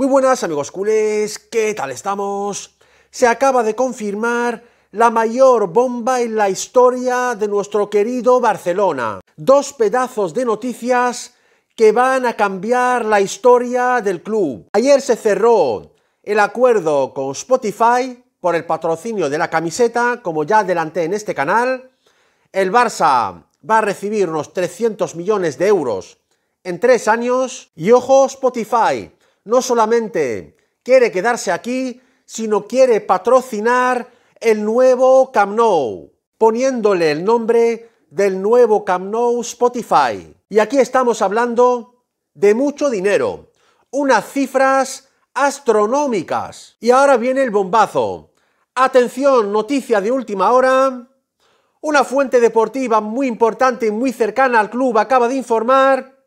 Muy buenas amigos culés, ¿qué tal estamos? Se acaba de confirmar la mayor bomba en la historia de nuestro querido Barcelona. Dos pedazos de noticias que van a cambiar la historia del club. Ayer se cerró el acuerdo con Spotify por el patrocinio de la camiseta, como ya adelanté en este canal. El Barça va a recibir unos 300 millones de euros en tres años. Y ojo, Spotify, no solamente quiere quedarse aquí, sino quiere patrocinar el nuevo Camp Nou, poniéndole el nombre del nuevo Camp Nou Spotify. Y aquí estamos hablando de mucho dinero, unas cifras astronómicas. Y ahora viene el bombazo. Atención, noticia de última hora. Una fuente deportiva muy importante y muy cercana al club acaba de informar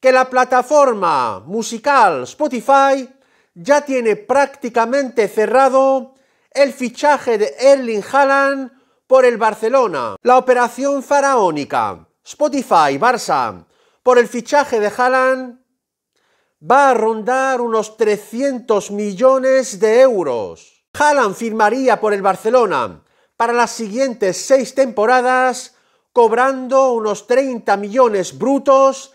que la plataforma musical Spotify ya tiene prácticamente cerrado el fichaje de Erling Haaland por el Barcelona. La operación faraónica Spotify-Barça por el fichaje de Haaland va a rondar unos 300 millones de euros. Haaland firmaría por el Barcelona para las siguientes seis temporadas cobrando unos 30 millones brutos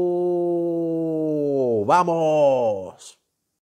vamos.